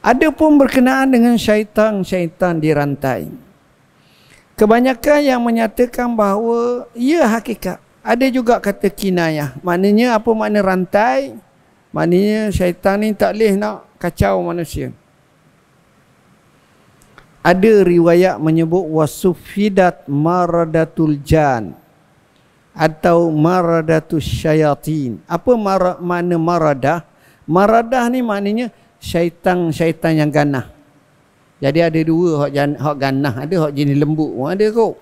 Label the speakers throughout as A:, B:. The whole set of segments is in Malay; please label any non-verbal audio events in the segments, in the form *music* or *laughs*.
A: Ada pun berkenaan dengan syaitan-syaitan di rantai. Kebanyakan yang menyatakan bahawa ia ya, hakikat. Ada juga kata kinayah. Maknanya apa makna rantai? Maknanya syaitan ni tak boleh nak kacau manusia. Ada riwayat menyebut wasufidat maradatul jan atau maradatus syayatin. Apa mara makna maradah? Maradah ni maknanya syaitan-syaitan yang ganah. Jadi ada dua hak jan, hak ganah, ada hak jenis lembu. ada kok.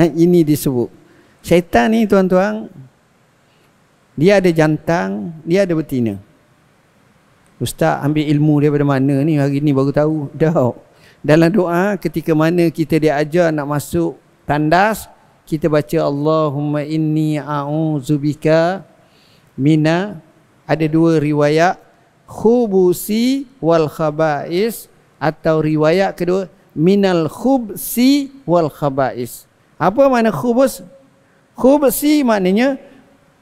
A: Ha, ini disebut. Syaitan ni tuan-tuan dia ada jantan, dia ada betina. Ustaz ambil ilmu daripada mana ni hari ni baru tahu. *laughs* Dah. Dalam doa ketika mana kita diajar nak masuk tandas, kita baca Allahumma inni a'udzubika mina ada dua riwayat khubusi wal khabais atau riwayat kedua minal khubsi wal khabais. Apa makna khubus? Khubsi maknanya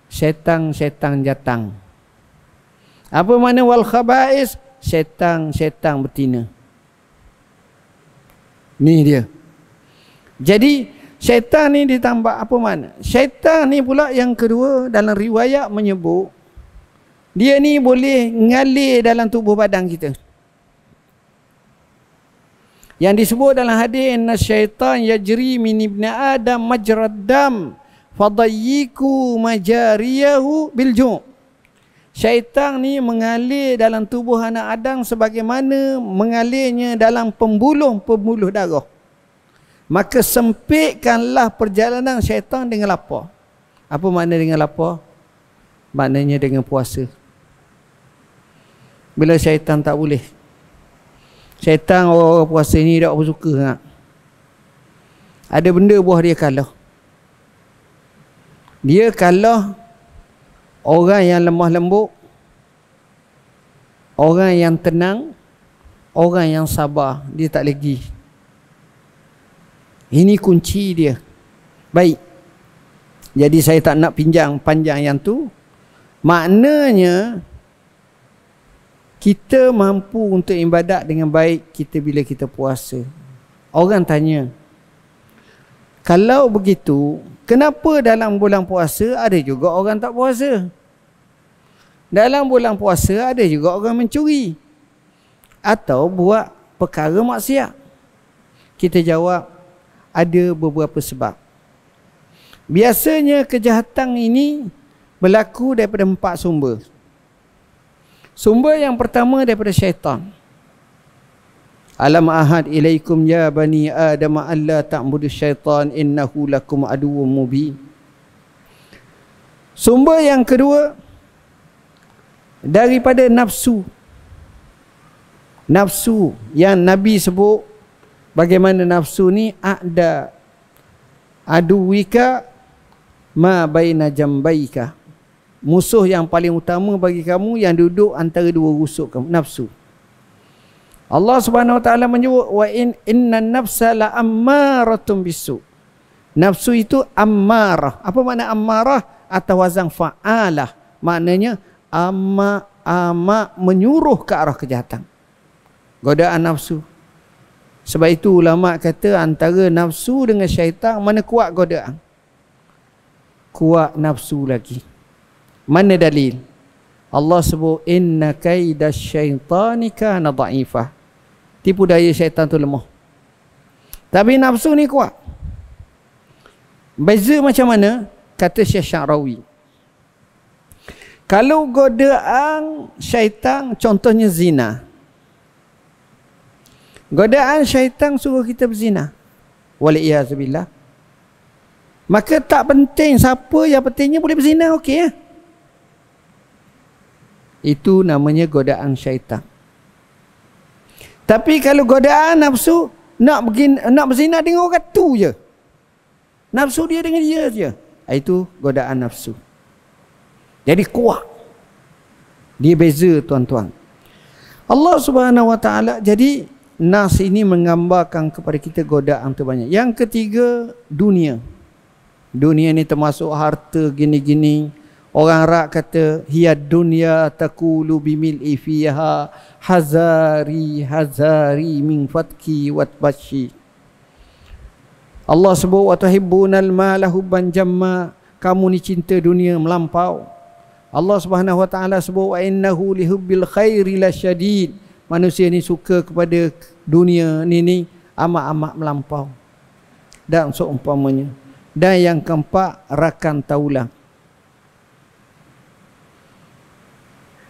A: syaitan-syaitan jatang. Apa makna wal khabais? Syaitan-syaitan betina. Ni dia. Jadi syaitan ni ditambah apa makna? Syaitan ni pula yang kedua dalam riwayat menyebut dia ni boleh ngalir dalam tubuh badan kita. Yang disebut dalam hadis inna syaitan yajri min ibni adam majrad dam fadayyiku majariyahu bil Syaitan ni mengalir dalam tubuh anak Adam sebagaimana mengalirnya dalam pembuluh-pembuluh darah. Maka sempitkanlah perjalanan syaitan dengan lapar. Apa makna dengan lapar? Maknanya dengan puasa. Bila syaitan tak boleh Syaitan orang-orang puasa ni Tak suka sangat Ada benda buah dia kalah Dia kalah Orang yang lemah lembut Orang yang tenang Orang yang sabar Dia tak lagi Ini kunci dia Baik Jadi saya tak nak pinjam panjang yang tu Maknanya kita mampu untuk ibadat dengan baik kita bila kita puasa. Orang tanya, kalau begitu, kenapa dalam bulan puasa ada juga orang tak puasa? Dalam bulan puasa ada juga orang mencuri atau buat perkara maksiat. Kita jawab, ada beberapa sebab. Biasanya kejahatan ini berlaku daripada empat sumber. Sumber yang pertama daripada syaitan. Alam ahad ilaikum ya bani Adam alla ta'budu syaitan innahu lakum aduwwum mubin. Sumber yang kedua daripada nafsu. Nafsu yang Nabi sebut bagaimana nafsu ni ada aduwika ma baina jambaika musuh yang paling utama bagi kamu yang duduk antara dua rusuk kamu nafsu Allah Subhanahu Wa Taala menyebut wa in inna nafsa la ammaratun bisu nafsu itu ammarah apa makna ammarah atau wazan faalah maknanya amma ama menyuruh ke arah kejahatan godaan nafsu sebab itu ulama kata antara nafsu dengan syaitan mana kuat godaan kuat nafsu lagi mana dalil? Allah sebut inna kaidasy syaitani kana dha'ifah. Tipu daya syaitan tu lemah. Tapi nafsu ni kuat. Beza macam mana? Kata Syekh Syarawi. Kalau godaan syaitan contohnya zina. Godaan syaitan suruh kita berzina. Waliyahzubillah. Maka tak penting siapa yang pentingnya boleh berzina okey ya? Itu namanya godaan syaitan. Tapi kalau godaan nafsu nak begin nak berzina dengan orang tu je. Nafsu dia dengan dia je. Ah, itu godaan nafsu. Jadi kuat. Dia beza tuan-tuan. Allah Subhanahu Wa Taala jadi nas ini menggambarkan kepada kita godaan tu banyak. Yang ketiga dunia. Dunia ni termasuk harta gini-gini. Orang Arab kata hiya dunya taqulu bimil ifiha hazari hazari min fatki watbashi. Allah sebut wa tuhibbunal mala hubban jamma kamu ni cinta dunia melampau. Allah Subhanahu wa taala sebut wa innahu lihubbil khairi lasyadid. Manusia ni suka kepada dunia ni ni amat-amat melampau. Dan seumpamanya. Dan yang keempat rakan taulah.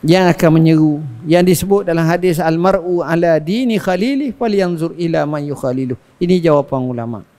A: yang akan menyeru yang disebut dalam hadis almaru maru ala dini khalili falyanzur ila man yukhalilu ini jawapan ulama'